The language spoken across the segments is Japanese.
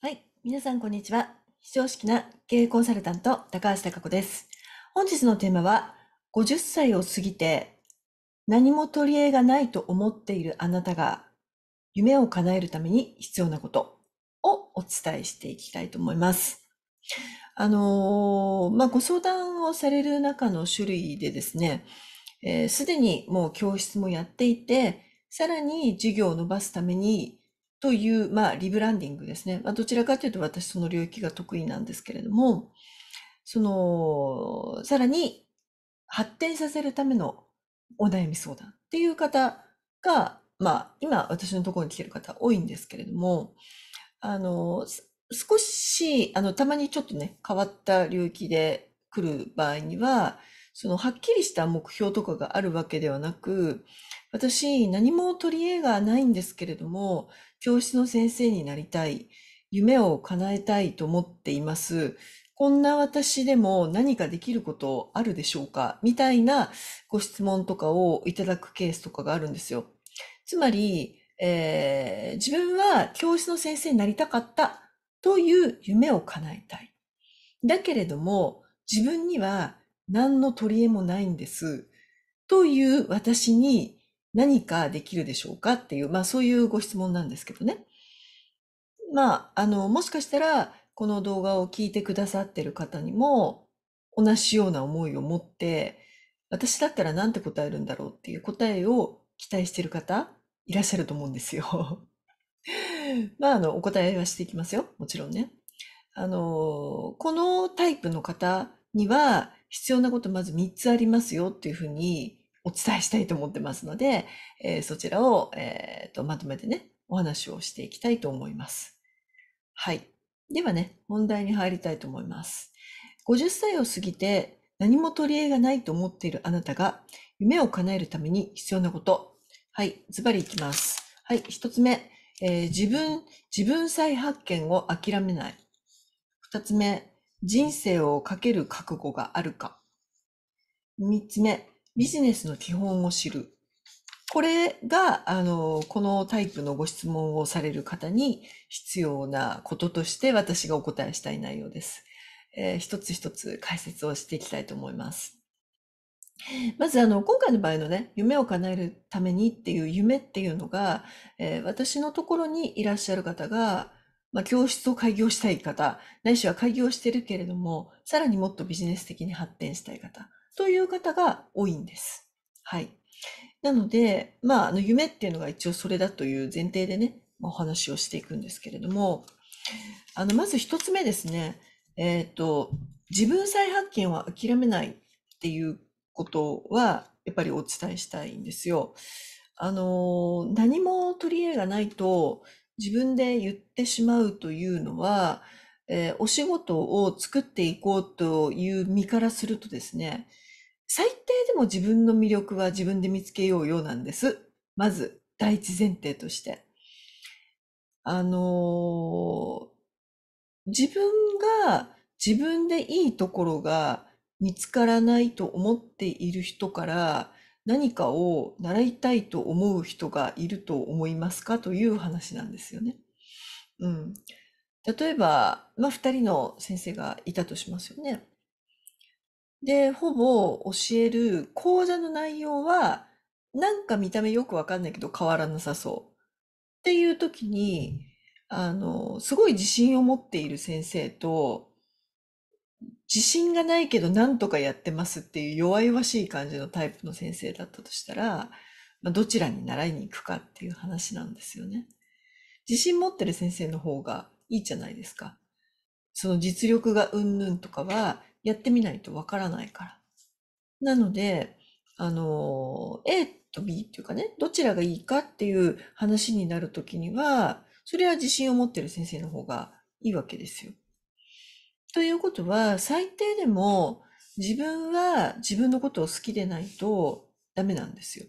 はい。皆さん、こんにちは。非常識な経営コンサルタント、高橋貴子です。本日のテーマは、50歳を過ぎて何も取り柄がないと思っているあなたが夢を叶えるために必要なことをお伝えしていきたいと思います。あのー、まあ、ご相談をされる中の種類でですね、す、えー、で、にもう教室もやっていて、さらに授業を伸ばすためにという、まあ、リブランディングですね。まあ、どちらかというと私その領域が得意なんですけれども、その、さらに発展させるためのお悩み相談っていう方が、まあ、今私のところに来てる方多いんですけれども、あの、少し、あの、たまにちょっとね、変わった領域で来る場合には、その、はっきりした目標とかがあるわけではなく、私、何も取り柄がないんですけれども、教室の先生になりたい、夢を叶えたいと思っています。こんな私でも何かできることあるでしょうかみたいなご質問とかをいただくケースとかがあるんですよ。つまり、えー、自分は教室の先生になりたかったという夢を叶えたい。だけれども、自分には何の取り柄もないんです。という私に何かできるでしょうかっていう、まあそういうご質問なんですけどね。まあ、あの、もしかしたら、この動画を聞いてくださってる方にも、同じような思いを持って、私だったら何て答えるんだろうっていう答えを期待してる方、いらっしゃると思うんですよ。まあ、あの、お答えはしていきますよ。もちろんね。あの、このタイプの方には、必要なことまず3つありますよっていうふうにお伝えしたいと思ってますので、えー、そちらを、えーと、まとめてね、お話をしていきたいと思います。はい。ではね、問題に入りたいと思います。50歳を過ぎて何も取り柄がないと思っているあなたが夢を叶えるために必要なこと。はい、ズバリいきます。はい、一つ目、えー、自分、自分再発見を諦めない。二つ目、人生をかける覚悟があるか。三つ目、ビジネスの基本を知る。これが、あの、このタイプのご質問をされる方に必要なこととして私がお答えしたい内容です。えー、一つ一つ解説をしていきたいと思います。まずあの今回の場合のね夢を叶えるためにっていう夢っていうのが、えー、私のところにいらっしゃる方が、まあ、教室を開業したい方ないしは開業してるけれどもさらにもっとビジネス的に発展したい方という方が多いんです。はい。なので、まあ、あの夢っていうのが一応それだという前提でね、お話をしていくんですけれども、あのまず一つ目ですね、えっ、ー、と、自分再発見は諦めないっていうことは、やっぱりお伝えしたいんですよ。あの、何も取り柄がないと自分で言ってしまうというのは、えー、お仕事を作っていこうという身からするとですね、最低でも自分の魅力は自分で見つけようようなんです。まず、第一前提として。あのー、自分が自分でいいところが見つからないと思っている人から何かを習いたいと思う人がいると思いますかという話なんですよね。うん。例えば、まあ、二人の先生がいたとしますよね。で、ほぼ教える講座の内容は、なんか見た目よくわかんないけど変わらなさそう。っていう時に、あの、すごい自信を持っている先生と、自信がないけどなんとかやってますっていう弱々しい感じのタイプの先生だったとしたら、まあ、どちらに習いに行くかっていう話なんですよね。自信持ってる先生の方がいいじゃないですか。その実力がうんぬんとかは、やってみないとわからないから。なので、あの、A と B っていうかね、どちらがいいかっていう話になるときには、それは自信を持ってる先生の方がいいわけですよ。ということは、最低でも自分は自分のことを好きでないとダメなんですよ。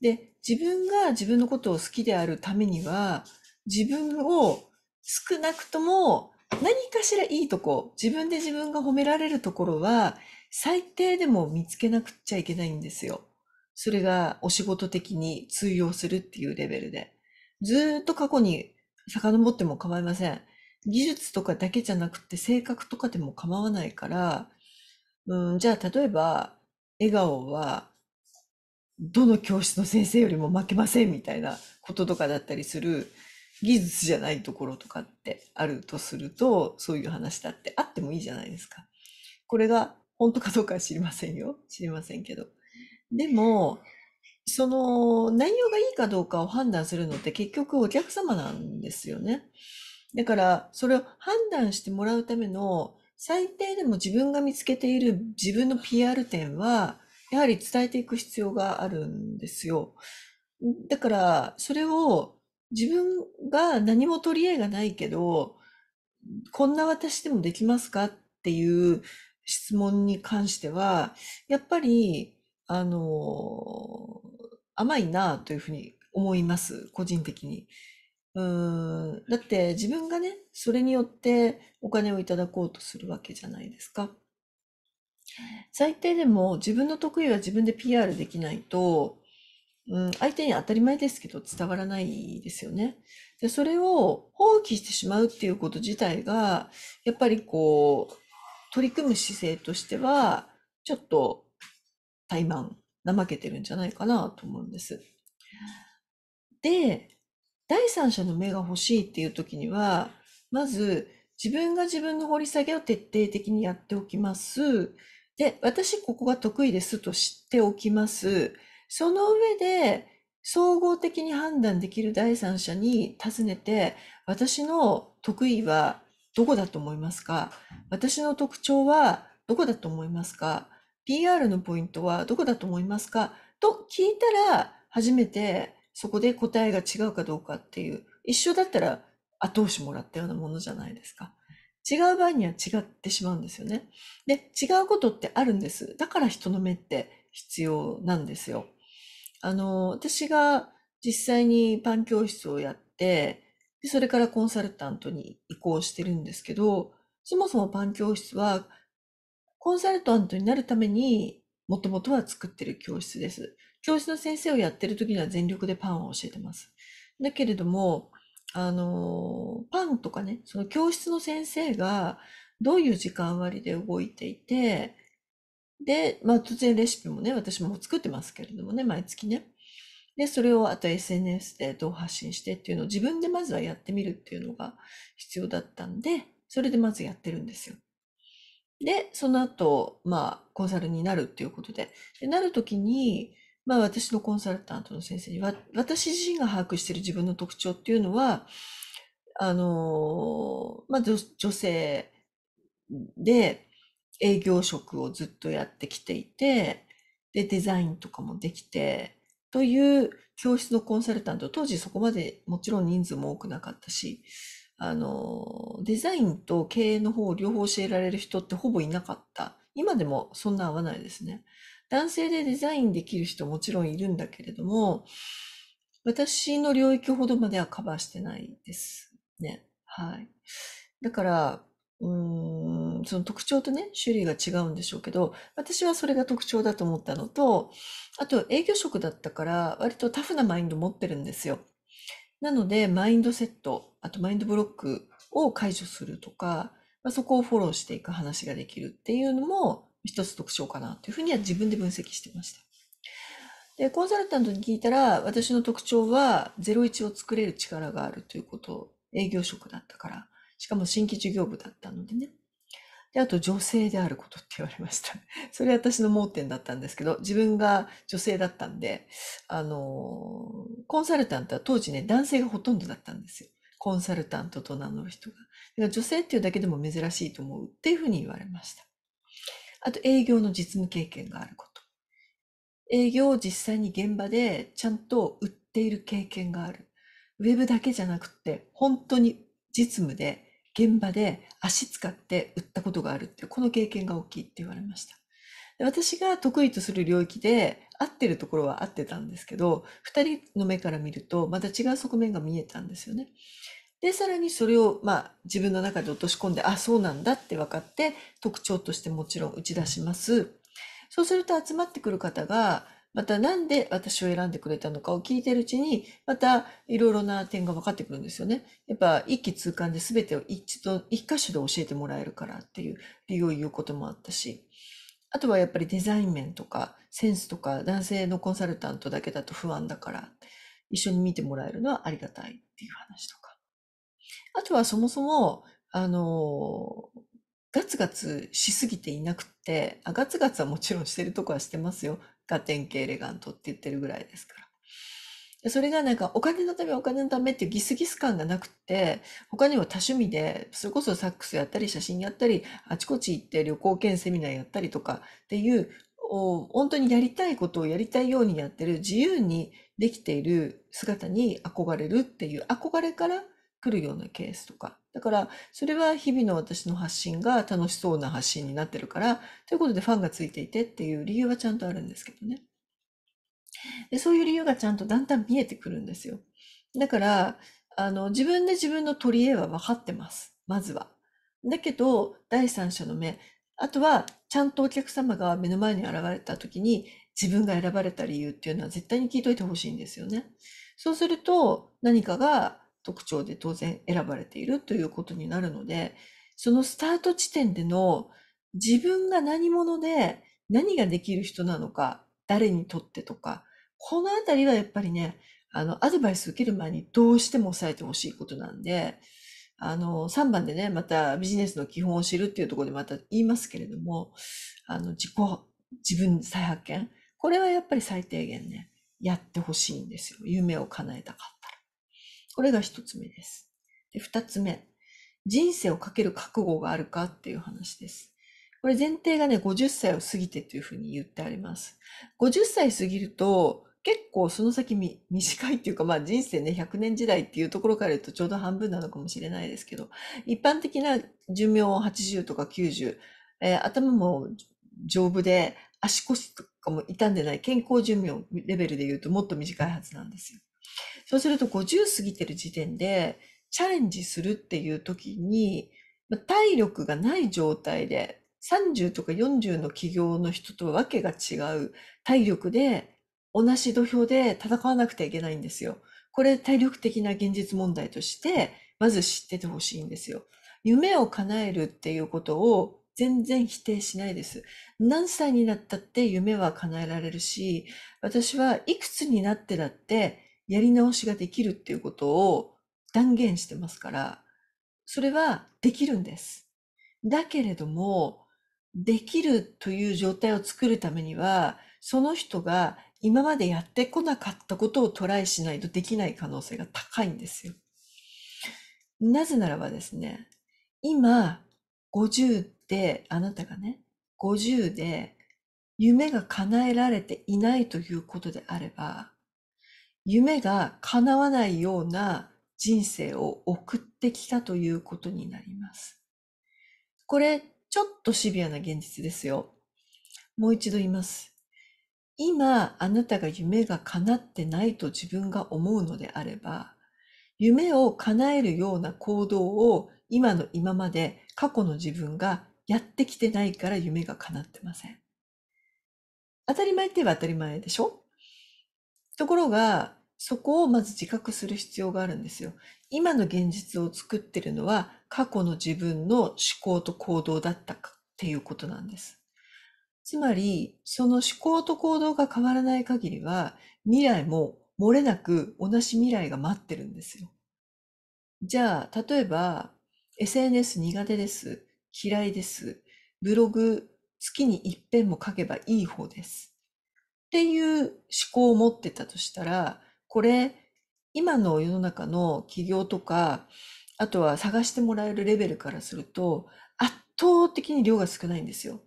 で、自分が自分のことを好きであるためには、自分を少なくとも何かしらいいとこ、自分で自分が褒められるところは、最低でも見つけなくちゃいけないんですよ。それがお仕事的に通用するっていうレベルで。ずっと過去に遡っても構いません。技術とかだけじゃなくて性格とかでも構わないから、うん、じゃあ例えば、笑顔は、どの教室の先生よりも負けませんみたいなこととかだったりする技術じゃないところとかってあるとすると、そういう話だってあってもいいじゃないですか。これが本当かどうかは知りませんよ。知りませんけど。でも、その内容がいいかどうかを判断するのって結局お客様なんですよね。だからそれを判断してもらうための最低でも自分が見つけている自分の PR 点はやはり伝えていく必要があるんですよ。だからそれを自分が何も取り柄がないけど、こんな私でもできますかっていう質問に関しては、やっぱり、あの、甘いなというふうに思います、個人的に。うんだって自分がね、それによってお金をいただこうとするわけじゃないですか。最低でも自分の得意は自分で PR できないと、うん、相手に当たり前ですけど伝わらないですよね。で、それを放棄してしまうっていうこと自体が、やっぱりこう、取り組む姿勢としては、ちょっと怠慢、怠けてるんじゃないかなと思うんです。で、第三者の目が欲しいっていう時には、まず自分が自分の掘り下げを徹底的にやっておきます。で、私ここが得意ですと知っておきます。その上で、総合的に判断できる第三者に尋ねて、私の得意はどこだと思いますか私の特徴はどこだと思いますか ?PR のポイントはどこだと思いますかと聞いたら、初めてそこで答えが違うかどうかっていう、一緒だったら後押しもらったようなものじゃないですか。違う場合には違ってしまうんですよね。で、違うことってあるんです。だから人の目って必要なんですよ。あの、私が実際にパン教室をやって、でそれからコンサルタントに移行してるんですけど、そもそもパン教室は、コンサルタントになるために、もともとは作ってる教室です。教室の先生をやってる時には全力でパンを教えてます。だけれども、あの、パンとかね、その教室の先生がどういう時間割で動いていて、で、まあ、突然レシピもね、私も作ってますけれどもね、毎月ね。で、それをあと SNS でどう発信してっていうのを自分でまずはやってみるっていうのが必要だったんで、それでまずやってるんですよ。で、その後、まあ、コンサルになるっていうことで、でなるときに、まあ、私のコンサルタントの先生に、私自身が把握している自分の特徴っていうのは、あの、まあ女、女性で、営業職をずっとやってきていて、で、デザインとかもできて、という教室のコンサルタント、当時そこまでもちろん人数も多くなかったし、あの、デザインと経営の方を両方教えられる人ってほぼいなかった。今でもそんな合わないですね。男性でデザインできる人もちろんいるんだけれども、私の領域ほどまではカバーしてないですね。はい。だから、うーん、その特徴とね、種類が違うんでしょうけど、私はそれが特徴だと思ったのと、あと営業職だったから割とタフなマインド持ってるんですよ。なので、マインドセット、あとマインドブロックを解除するとか、まあ、そこをフォローしていく話ができるっていうのも一つ特徴かなというふうには自分で分析してました。で、コンサルタントに聞いたら、私の特徴は01を作れる力があるということ、営業職だったから、しかも新規事業部だったのでね。で、あと女性であることって言われました。それ私の盲点だったんですけど、自分が女性だったんで、あの、コンサルタントは当時ね、男性がほとんどだったんですよ。コンサルタントと名乗る人が。女性っていうだけでも珍しいと思うっていうふうに言われました。あと営業の実務経験があること。営業を実際に現場でちゃんと売っている経験がある。ウェブだけじゃなくて、本当に実務で現場で足使って売ったことがあるってこの経験が大きいって言われました。で私が得意とする領域で合ってるところは合ってたんですけど、2人の目から見るとまた違う側面が見えたんですよね。で、さらにそれを、まあ、自分の中で落とし込んで、あ、そうなんだって分かって、特徴としてもちろん打ち出します。そうすると集まってくる方が、また何で私を選んでくれたのかを聞いてるうちに、またいろいろな点が分かってくるんですよね。やっぱ一気通貫で全てを一度、一箇所で教えてもらえるからっていう理由を言うこともあったし、あとはやっぱりデザイン面とかセンスとか男性のコンサルタントだけだと不安だから、一緒に見てもらえるのはありがたいっていう話とか。あとはそもそも、あの、ガツガツしすぎていなくって、あガツガツはもちろんしてるとこはしてますよ。が典型エレガントって言ってるぐらいですから。それがなんかお金のためお金のためっていうギスギス感がなくって他にも多趣味でそれこそサックスやったり写真やったりあちこち行って旅行兼セミナーやったりとかっていう本当にやりたいことをやりたいようにやってる自由にできている姿に憧れるっていう憧れから来るようなケースとか。だから、それは日々の私の発信が楽しそうな発信になってるから、ということでファンがついていてっていう理由はちゃんとあるんですけどね。でそういう理由がちゃんとだんだん見えてくるんですよ。だから、あの、自分で自分の取り柄は分かってます。まずは。だけど、第三者の目、あとは、ちゃんとお客様が目の前に現れた時に、自分が選ばれた理由っていうのは絶対に聞いといてほしいんですよね。そうすると、何かが特徴で当然選ばれているということになるので、そのスタート地点での自分が何者で何ができる人なのか、誰にとってとか、このあたりはやっぱりね、あの、アドバイス受ける前にどうしても抑えてほしいことなんで、あの、3番でね、またビジネスの基本を知るっていうところでまた言いますけれども、あの、自己、自分再発見。これはやっぱり最低限ね、やってほしいんですよ。夢を叶えたかっこれが一つ目です。で、二つ目。人生をかける覚悟があるかっていう話です。これ前提がね、50歳を過ぎてというふうに言ってあります。50歳過ぎると、結構その先短いっていうか、まあ人生ね、100年時代っていうところから言うとちょうど半分なのかもしれないですけど、一般的な寿命80とか90、えー、頭も丈夫で足腰とかも傷んでない健康寿命レベルで言うともっと短いはずなんですよ。そうすると50過ぎてる時点でチャレンジするっていう時に、体力がない状態で30とか40の企業の人とはわけが違う体力で同じ土俵で戦わなくてはいけないんですよ。これ体力的な現実問題としてまず知っててほしいんですよ。夢を叶えるっていうことを全然否定しないです。何歳になったって夢は叶えられるし、私はいくつになってだってやり直しができるっていうことを断言してますから、それはできるんです。だけれども、できるという状態を作るためには、その人が今までやってこなかったことをトライしないとできない可能性が高いんですよ。なぜならばですね、今、50で、あなたがね、50で夢が叶えられていないということであれば、夢が叶わないような人生を送ってきたということになります。これ、ちょっとシビアな現実ですよ。もう一度言います。今、あなたが夢が叶ってないと自分が思うのであれば、夢を叶えるような行動を今の今まで過去の自分がやってきてないから夢が叶ってません。当たり前って言えば当たり前でしょところが、そこをまず自覚する必要があるんですよ。今の現実を作ってるのは過去の自分の思考と行動だったかっていうことなんです。つまり、その思考と行動が変わらない限りは、未来も漏れなく同じ未来が待ってるんですよ。じゃあ、例えば、SNS 苦手です。嫌いです。ブログ月に一遍も書けばいい方です。っていう思考を持ってたとしたら、これ、今の世の中の企業とか、あとは探してもらえるレベルからすると、圧倒的に量が少ないんですよ。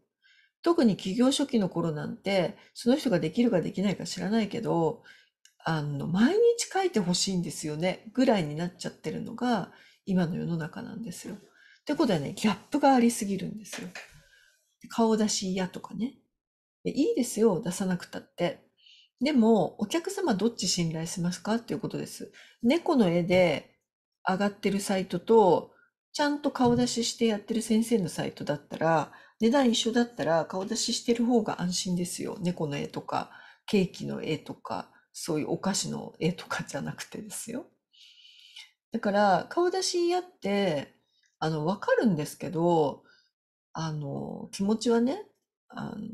特に企業初期の頃なんて、その人ができるかできないか知らないけど、あの、毎日書いてほしいんですよね、ぐらいになっちゃってるのが、今の世の中なんですよ。ってことはね、ギャップがありすぎるんですよ。顔出し嫌とかね。いいですよ、出さなくたって。でも、お客様どっち信頼しますかっていうことです。猫の絵で上がってるサイトと、ちゃんと顔出ししてやってる先生のサイトだったら、値段一緒だったら顔出ししてる方が安心ですよ。猫の絵とか、ケーキの絵とか、そういうお菓子の絵とかじゃなくてですよ。だから、顔出しやって、あの、わかるんですけど、あの、気持ちはね、あの、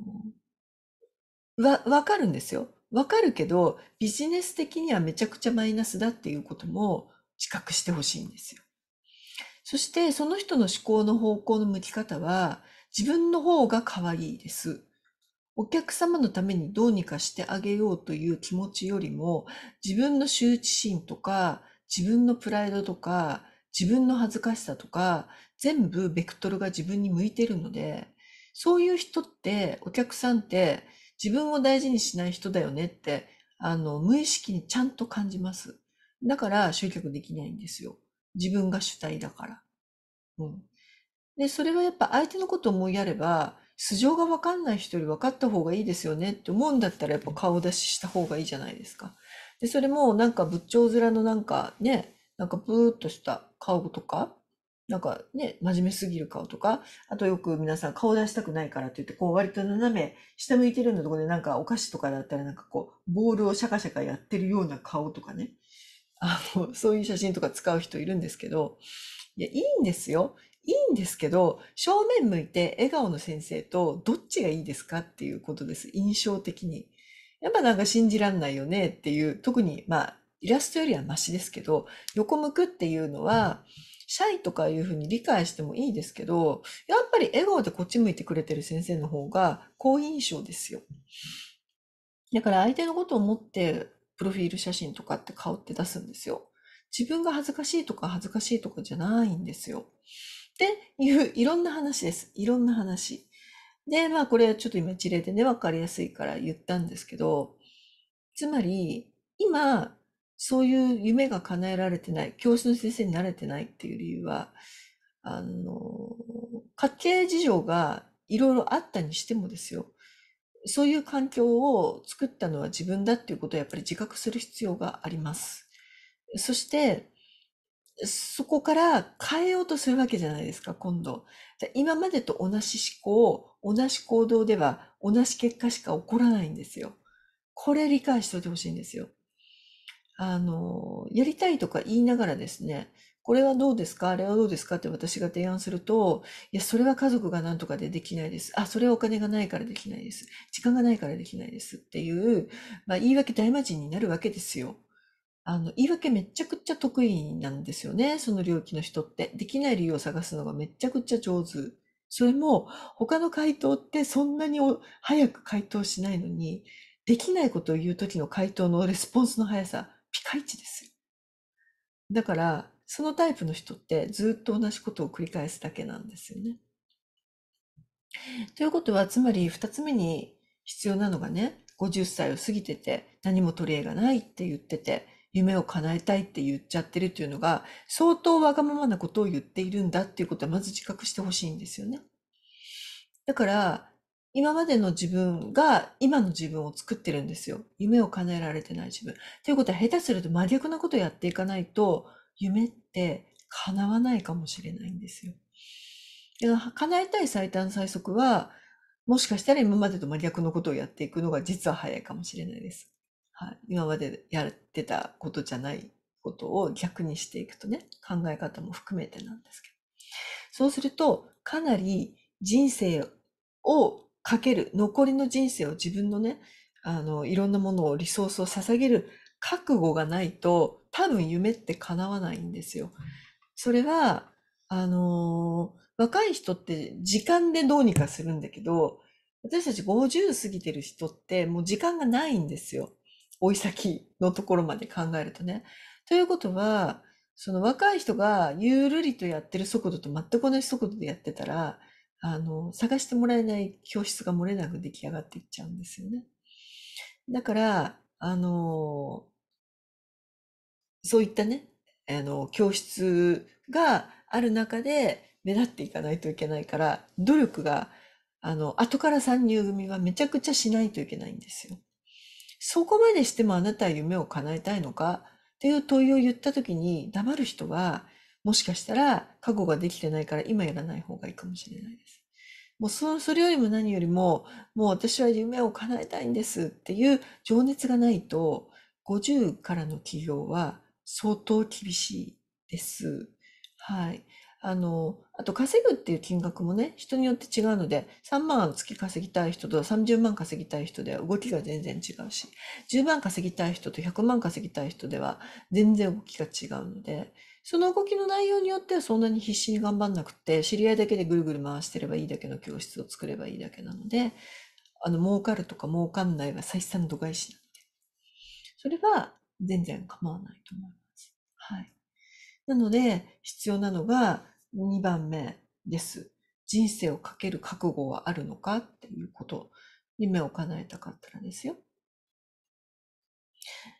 わ、わかるんですよ。わかるけど、ビジネス的にはめちゃくちゃマイナスだっていうことも自覚してほしいんですよ。そして、その人の思考の方向の向き方は、自分の方が可愛いです。お客様のためにどうにかしてあげようという気持ちよりも、自分の羞恥心とか、自分のプライドとか、自分の恥ずかしさとか、全部ベクトルが自分に向いてるので、そういう人って、お客さんって自分を大事にしない人だよねって、あの、無意識にちゃんと感じます。だから集客できないんですよ。自分が主体だから。うん。で、それはやっぱ相手のことを思いやれば、素性が分かんない人より分かった方がいいですよねって思うんだったらやっぱ顔出しした方がいいじゃないですか。で、それもなんか仏頂面のなんかね、なんかブーっとした顔とか、なんかね、真面目すぎる顔とか、あとよく皆さん顔出したくないからって言って、こう割と斜め下向いてるようなところでなんかお菓子とかだったらなんかこう、ボールをシャカシャカやってるような顔とかね。あの、そういう写真とか使う人いるんですけど、いや、いいんですよ。いいんですけど、正面向いて笑顔の先生とどっちがいいですかっていうことです。印象的に。やっぱなんか信じらんないよねっていう、特にまあ、イラストよりはマシですけど、横向くっていうのは、うんシャイとかいうふうに理解してもいいですけど、やっぱり笑顔でこっち向いてくれてる先生の方が好印象ですよ。だから相手のことを思って、プロフィール写真とかって顔って出すんですよ。自分が恥ずかしいとか恥ずかしいとかじゃないんですよ。っていういろんな話です。いろんな話。で、まあこれちょっと今事例でね、わかりやすいから言ったんですけど、つまり今そういう夢が叶えられてない、教室の先生になれてないっていう理由は、あの、家計事情がいろいろあったにしてもですよ、そういう環境を作ったのは自分だっていうことをやっぱり自覚する必要があります。そして、そこから変えようとするわけじゃないですか、今度。今までと同じ思考、同じ行動では同じ結果しか起こらないんですよ。これ理解しておいてほしいんですよ。あの、やりたいとか言いながらですね、これはどうですかあれはどうですかって私が提案すると、いや、それは家族が何とかでできないです。あ、それはお金がないからできないです。時間がないからできないですっていう、まあ、言い訳大魔人になるわけですよ。あの、言い訳めちゃくちゃ得意なんですよね。その領域の人って。できない理由を探すのがめちゃくちゃ上手。それも、他の回答ってそんなに早く回答しないのに、できないことを言う時の回答のレスポンスの速さ。ピカイチですよ。だから、そのタイプの人ってずっと同じことを繰り返すだけなんですよね。ということは、つまり2つ目に必要なのがね、50歳を過ぎてて何も取り柄がないって言ってて、夢を叶えたいって言っちゃってるっていうのが相当わがままなことを言っているんだっていうことはまず自覚してほしいんですよね。だから今までの自分が今の自分を作ってるんですよ。夢を叶えられてない自分。ということは下手すると真逆なことをやっていかないと夢って叶わないかもしれないんですよ。叶えたい最短最速はもしかしたら今までと真逆のことをやっていくのが実は早いかもしれないです。はい、今までやってたことじゃないことを逆にしていくとね考え方も含めてなんですけどそうするとかなり人生をかける、残りの人生を自分のね、あの、いろんなものを、リソースを捧げる覚悟がないと、多分夢って叶わないんですよ。それは、あのー、若い人って時間でどうにかするんだけど、私たち50過ぎてる人ってもう時間がないんですよ。追い先のところまで考えるとね。ということは、その若い人がゆるりとやってる速度と全く同じ速度でやってたら、あの、探してもらえない教室が漏れなく出来上がっていっちゃうんですよね。だから、あの、そういったね、あの、教室がある中で目立っていかないといけないから、努力が、あの、後から参入組はめちゃくちゃしないといけないんですよ。そこまでしてもあなたは夢を叶えたいのかっていう問いを言った時に黙る人はもしかしたら覚悟ができてないから今やらない方がいいかもしれないです。もうそそれよりも何よりももう私は夢を叶えたいんですっていう情熱がないと50からの起業は相当厳しいです。はい。あの、あと稼ぐっていう金額もね、人によって違うので、3万月稼ぎたい人と30万稼ぎたい人では動きが全然違うし、10万稼ぎたい人と100万稼ぎたい人では全然動きが違うので、その動きの内容によってはそんなに必死に頑張んなくて、知り合いだけでぐるぐる回してればいいだけの教室を作ればいいだけなので、あの、儲かるとか儲かんないは再三度外視なんで。それは全然構わないと思います。はい。なので、必要なのが2番目です。人生をかける覚悟はあるのかっていうこと。夢を叶えたかったらですよ。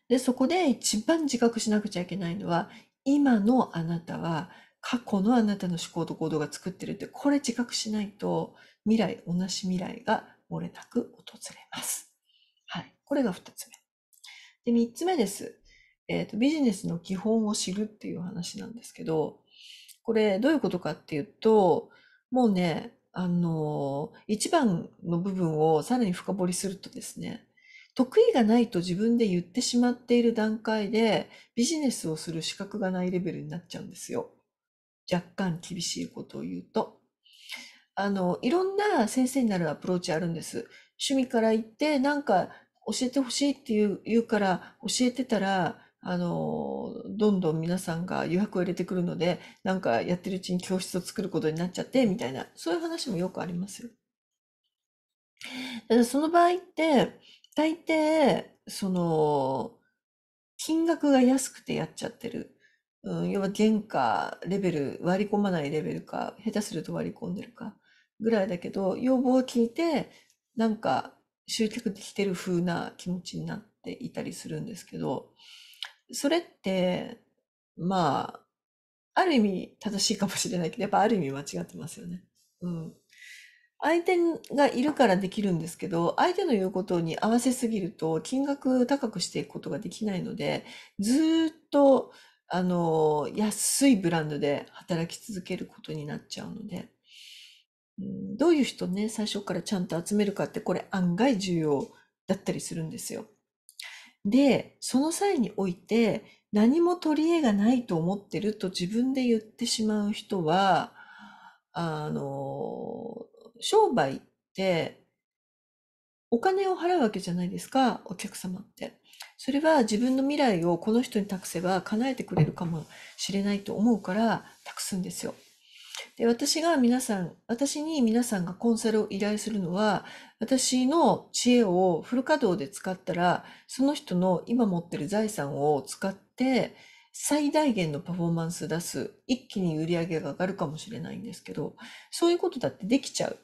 で、そこで一番自覚しなくちゃいけないのは、今のあなたは過去のあなたの思考と行動が作ってるって、これ自覚しないと未来、同じ未来が漏れなく訪れます。はい。これが二つ目。で、三つ目です。えっ、ー、と、ビジネスの基本を知るっていう話なんですけど、これどういうことかっていうと、もうね、あの、一番の部分をさらに深掘りするとですね、得意がないと自分で言ってしまっている段階でビジネスをする資格がないレベルになっちゃうんですよ。若干厳しいことを言うと。あの、いろんな先生になるアプローチあるんです。趣味から言って、なんか教えてほしいっていう言うから教えてたら、あの、どんどん皆さんが予約を入れてくるので、なんかやってるうちに教室を作ることになっちゃって、みたいな、そういう話もよくありますよ。その場合って、大抵、その、金額が安くてやっちゃってる。うん、要は原価レベル、割り込まないレベルか、下手すると割り込んでるか、ぐらいだけど、要望を聞いて、なんか集客できてる風な気持ちになっていたりするんですけど、それって、まあ、ある意味正しいかもしれないけど、やっぱある意味間違ってますよね。うん。相手がいるからできるんですけど、相手の言うことに合わせすぎると、金額高くしていくことができないので、ずっと、あの、安いブランドで働き続けることになっちゃうので、どういう人ね、最初からちゃんと集めるかって、これ案外重要だったりするんですよ。で、その際において、何も取り柄がないと思ってると自分で言ってしまう人は、あの、商売ってお金を払うわけじゃないですか、お客様って。それは自分の未来をこの人に託せば叶えてくれるかもしれないと思うから託すんですよ。で、私が皆さん、私に皆さんがコンサルを依頼するのは、私の知恵をフル稼働で使ったら、その人の今持ってる財産を使って、最大限のパフォーマンス出す、一気に売り上げが上がるかもしれないんですけど、そういうことだってできちゃう。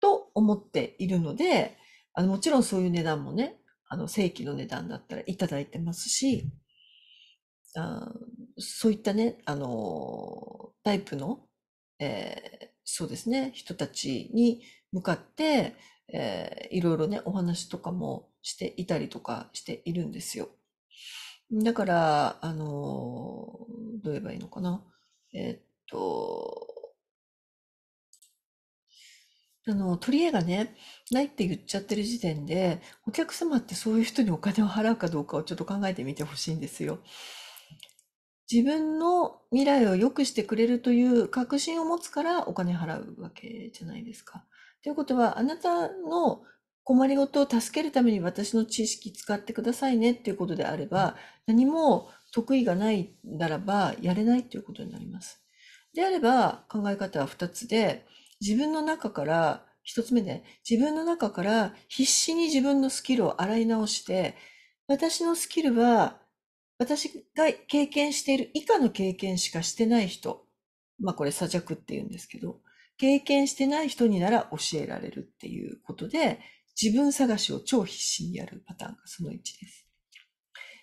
と思っているので、あのもちろんそういう値段もね、あの正規の値段だったらいただいてますし、あそういったね、あのタイプの、えー、そうですね、人たちに向かって、えー、いろいろね、お話とかもしていたりとかしているんですよ。だから、あのどう言えばいいのかな。えー、っと、あの、取り柄がね、ないって言っちゃってる時点で、お客様ってそういう人にお金を払うかどうかをちょっと考えてみてほしいんですよ。自分の未来を良くしてくれるという確信を持つからお金払うわけじゃないですか。ということは、あなたの困りごとを助けるために私の知識使ってくださいねっていうことであれば、何も得意がないならばやれないということになります。であれば考え方は2つで、自分の中から、一つ目ね、自分の中から必死に自分のスキルを洗い直して、私のスキルは、私が経験している以下の経験しかしてない人、まあこれ左弱って言うんですけど、経験してない人になら教えられるっていうことで、自分探しを超必死にやるパターンがその1です。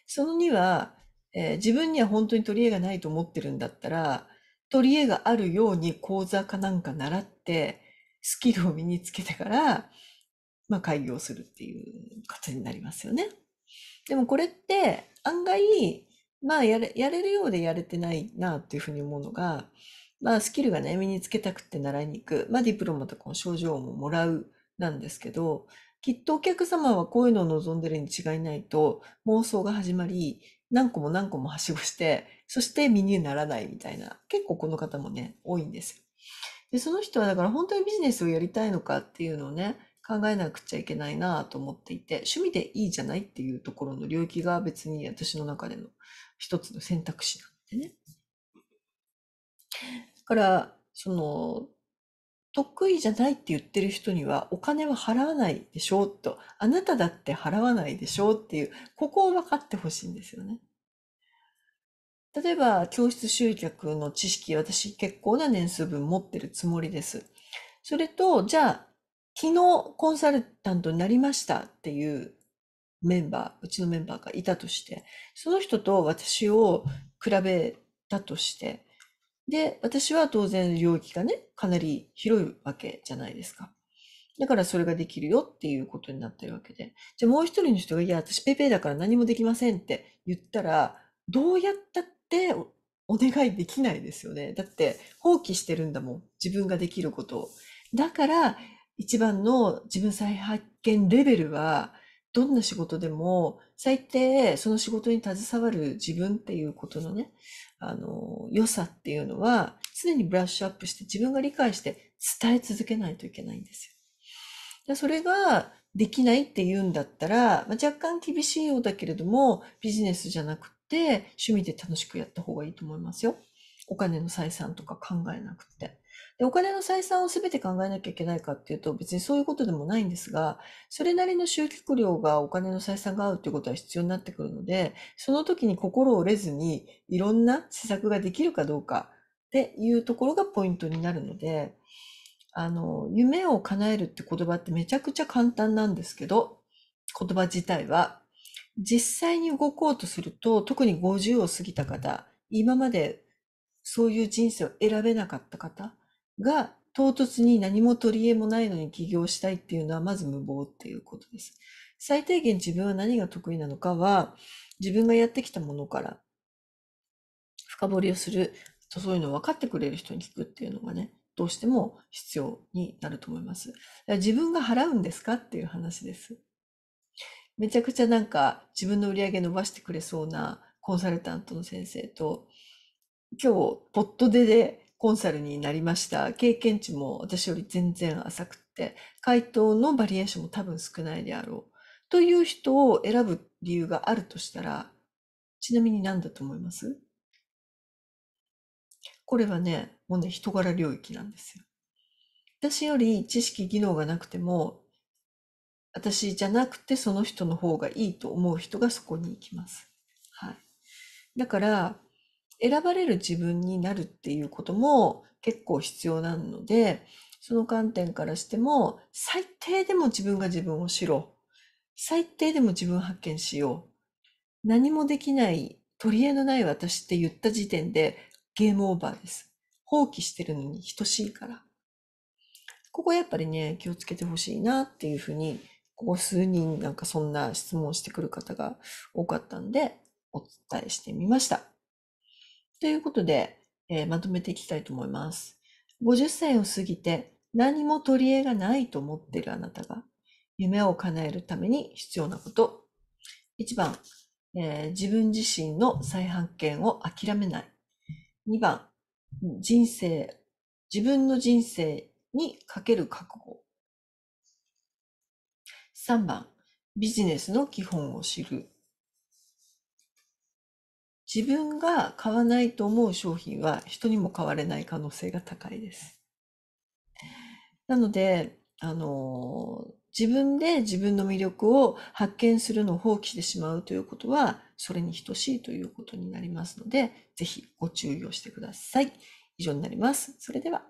その2は、えー、自分には本当に取り柄がないと思ってるんだったら、取り柄があるように講座かなんか習ってスキルを身につけてから、まあ、開業するっていうことになりますよね。でもこれって案外、まあやれ、やれるようでやれてないなっていうふうに思うのが、まあ、スキルがね、身につけたくて習いに行く、まあ、ディプロマとかの症状ももらうなんですけど、きっとお客様はこういうのを望んでるに違いないと妄想が始まり、何個も何個もはしごして、そして身にならないみたいな、結構この方もね、多いんですで、その人はだから本当にビジネスをやりたいのかっていうのをね、考えなくちゃいけないなと思っていて、趣味でいいじゃないっていうところの領域が別に私の中での一つの選択肢なんでね。だから、その、得意じゃないって言ってる人にはお金は払わないでしょうと、あなただって払わないでしょうっていう、ここを分かってほしいんですよね。例えば教室集客の知識私結構な年数分持ってるつもりです。それとじゃあ昨日コンサルタントになりましたっていうメンバーうちのメンバーがいたとしてその人と私を比べたとしてで私は当然領域がねかなり広いわけじゃないですか。だからそれができるよっていうことになってるわけで。じゃあもう一人の人が、いや、私ペペだから何もできませんって言ったら、どうやったっってお願いできないですよね。だって放棄してるんだもん。自分ができることを。だから一番の自分再発見レベルはどんな仕事でも最低その仕事に携わる自分っていうことのね、あの、良さっていうのは常にブラッシュアップして自分が理解して伝え続けないといけないんですよ。でそれができないって言うんだったら、まあ、若干厳しいようだけれどもビジネスじゃなく、趣味で楽しくやった方がいいと思いますよ。お金の採算とか考えなくて。で、お金の採算を全て考えなきゃいけないかっていうと、別にそういうことでもないんですが、それなりの集客量がお金の採算が合うっていうことは必要になってくるので、その時に心折れずに、いろんな施策ができるかどうかっていうところがポイントになるので、あの、夢を叶えるって言葉ってめちゃくちゃ簡単なんですけど、言葉自体は。実際に動こうとすると、特に50を過ぎた方、今までそういう人生を選べなかった方が唐突に何も取り柄もないのに起業したいっていうのはまず無謀っていうことです。最低限自分は何が得意なのかは自分がやってきたものから深掘りをするとそういうのを分かってくれる人に聞くっていうのがねどうしても必要になると思います。自分が払うんですかっていう話です。めちゃくちゃなんか自分の売り上げ伸ばしてくれそうなコンサルタントの先生と、今日、ポットででコンサルになりました。経験値も私より全然浅くって、回答のバリエーションも多分少ないであろう。という人を選ぶ理由があるとしたら、ちなみに何だと思いますこれはね、もうね、人柄領域なんですよ。私より知識、技能がなくても、私じゃなくてその人の方がいいと思う人がそこに行きます。はい。だから、選ばれる自分になるっていうことも結構必要なので、その観点からしても、最低でも自分が自分を知ろう。最低でも自分発見しよう。何もできない、取り柄のない私って言った時点でゲームオーバーです。放棄してるのに等しいから。ここやっぱりね、気をつけてほしいなっていうふうにここ数人なんかそんな質問してくる方が多かったんで、お伝えしてみました。ということで、えー、まとめていきたいと思います。50歳を過ぎて何も取り柄がないと思っているあなたが、夢を叶えるために必要なこと。1番、えー、自分自身の再発見を諦めない。2番、人生、自分の人生にかける覚悟。3番、ビジネスの基本を知る。自分が買わないと思う商品は人にも買われない可能性が高いです。なので、あの、自分で自分の魅力を発見するのを放棄してしまうということは、それに等しいということになりますので、ぜひご注意をしてください。以上になります。それでは。